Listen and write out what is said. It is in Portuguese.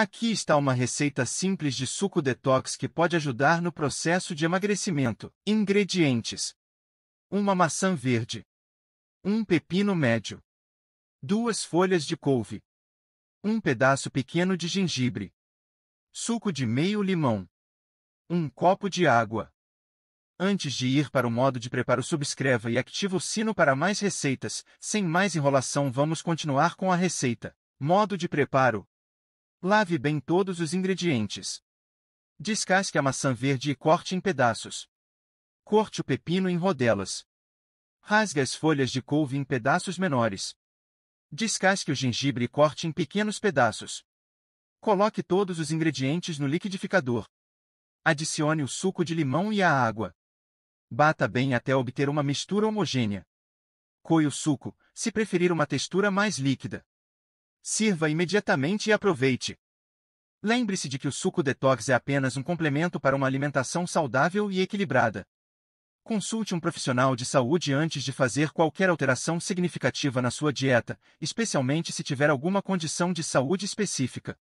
Aqui está uma receita simples de suco detox que pode ajudar no processo de emagrecimento. Ingredientes: Uma maçã verde, um pepino médio, duas folhas de couve, um pedaço pequeno de gengibre, suco de meio limão, um copo de água. Antes de ir para o modo de preparo, subscreva e ativa o sino para mais receitas. Sem mais enrolação, vamos continuar com a receita. Modo de preparo: Lave bem todos os ingredientes. Descasque a maçã verde e corte em pedaços. Corte o pepino em rodelas. Rasgue as folhas de couve em pedaços menores. Descasque o gengibre e corte em pequenos pedaços. Coloque todos os ingredientes no liquidificador. Adicione o suco de limão e a água. Bata bem até obter uma mistura homogênea. Coe o suco, se preferir uma textura mais líquida. Sirva imediatamente e aproveite. Lembre-se de que o suco detox é apenas um complemento para uma alimentação saudável e equilibrada. Consulte um profissional de saúde antes de fazer qualquer alteração significativa na sua dieta, especialmente se tiver alguma condição de saúde específica.